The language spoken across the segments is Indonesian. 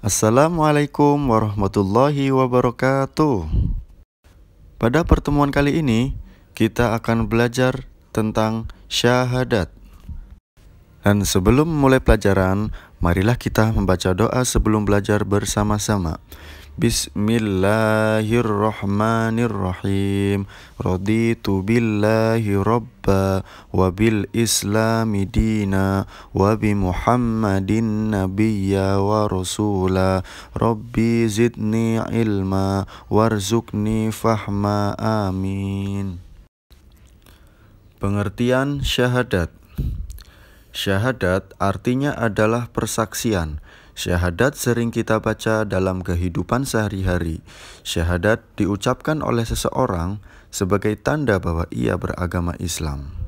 Assalamualaikum warahmatullahi wabarakatuh. Pada pertemuan kali ini, kita akan belajar tentang syahadat. Dan sebelum mulai pelajaran, marilah kita membaca doa sebelum belajar bersama-sama. Bismillahirrahmanirrahim Raditu billahi rabba Wa islami dina Wa bi muhammadin nabiyya wa rasula Rabbi zidni ilma Warzukni fahma amin Pengertian syahadat Syahadat artinya adalah persaksian. Syahadat sering kita baca dalam kehidupan sehari-hari. Syahadat diucapkan oleh seseorang sebagai tanda bahwa ia beragama Islam.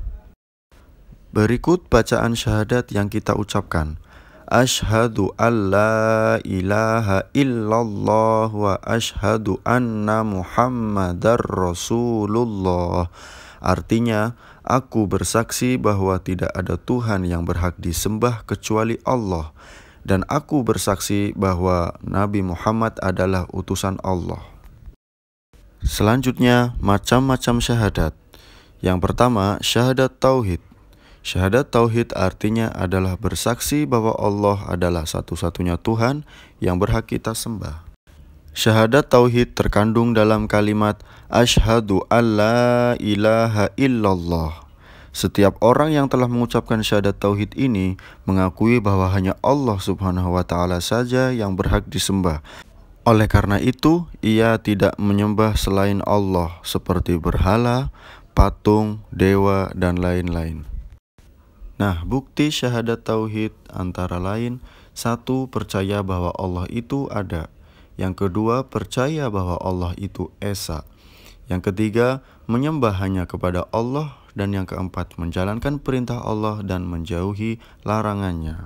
Berikut bacaan syahadat yang kita ucapkan. Ashadu an la ilaha illallah wa ashadu anna muhammadar rasulullah. Artinya, Aku bersaksi bahwa tidak ada Tuhan yang berhak disembah kecuali Allah, dan aku bersaksi bahwa Nabi Muhammad adalah utusan Allah. Selanjutnya, macam-macam syahadat. Yang pertama, syahadat tauhid. Syahadat tauhid artinya adalah bersaksi bahwa Allah adalah satu-satunya Tuhan yang berhak kita sembah. Syahadat tauhid terkandung dalam kalimat asyhadu alla ilaha illallah. Setiap orang yang telah mengucapkan syahadat tauhid ini mengakui bahwa hanya Allah Subhanahu wa taala saja yang berhak disembah. Oleh karena itu, ia tidak menyembah selain Allah seperti berhala, patung, dewa dan lain-lain. Nah, bukti syahadat tauhid antara lain satu percaya bahwa Allah itu ada. Yang kedua, percaya bahwa Allah itu Esa. Yang ketiga, menyembah hanya kepada Allah. Dan yang keempat, menjalankan perintah Allah dan menjauhi larangannya.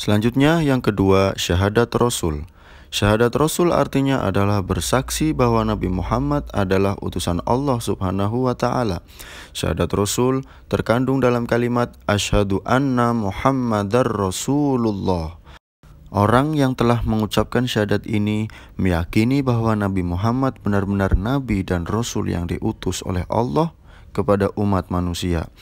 Selanjutnya, yang kedua, syahadat Rasul. Syahadat Rasul artinya adalah bersaksi bahwa Nabi Muhammad adalah utusan Allah Subhanahu wa taala. Syahadat Rasul terkandung dalam kalimat ashadu anna Muhammadar Rasulullah. Orang yang telah mengucapkan syahadat ini meyakini bahwa Nabi Muhammad benar-benar nabi dan rasul yang diutus oleh Allah kepada umat manusia.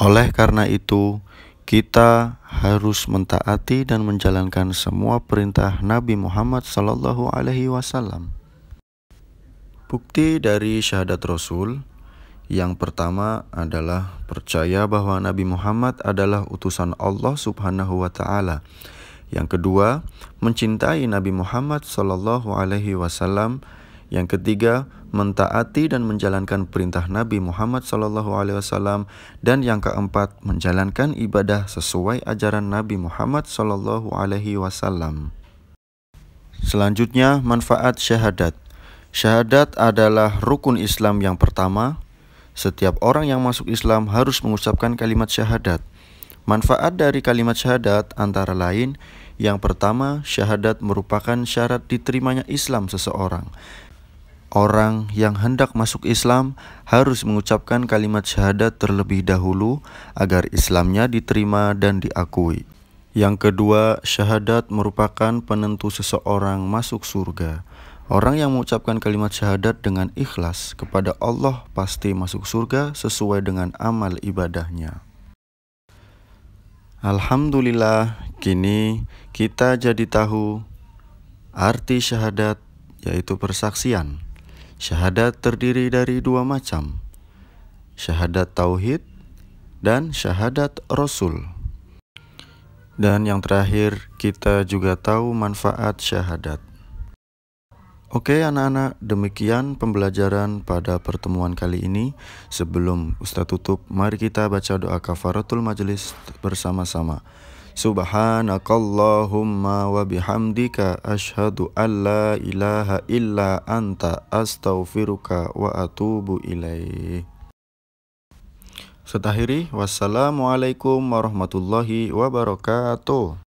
Oleh karena itu, kita harus mentaati dan menjalankan semua perintah Nabi Muhammad sallallahu alaihi wasallam. Bukti dari syahadat rasul yang pertama adalah percaya bahwa Nabi Muhammad adalah utusan Allah Subhanahu wa taala yang kedua, mencintai Nabi Muhammad saw, Alaihi Wasallam. Yang ketiga, mentaati dan menjalankan perintah Nabi Muhammad saw, Alaihi Wasallam. Dan yang keempat, menjalankan ibadah sesuai ajaran Nabi Muhammad saw. Alaihi Wasallam. Selanjutnya, manfaat syahadat. Syahadat adalah rukun Islam yang pertama. Setiap orang yang masuk Islam harus mengucapkan kalimat syahadat. Manfaat dari kalimat syahadat antara lain yang pertama, syahadat merupakan syarat diterimanya Islam seseorang. Orang yang hendak masuk Islam harus mengucapkan kalimat syahadat terlebih dahulu agar Islamnya diterima dan diakui. Yang kedua, syahadat merupakan penentu seseorang masuk surga. Orang yang mengucapkan kalimat syahadat dengan ikhlas kepada Allah pasti masuk surga sesuai dengan amal ibadahnya. Alhamdulillah, kini kita jadi tahu arti syahadat, yaitu persaksian. Syahadat terdiri dari dua macam: syahadat tauhid dan syahadat rasul. Dan yang terakhir, kita juga tahu manfaat syahadat. Oke anak-anak, demikian pembelajaran pada pertemuan kali ini. Sebelum Ustaz tutup, mari kita baca doa kafaratul majelis bersama-sama. Subhanakallahumma wa bihamdika ashadu an la ilaha illa anta astaghfiruka wa atubu ilaih. Setahiri, wassalamualaikum warahmatullahi wabarakatuh.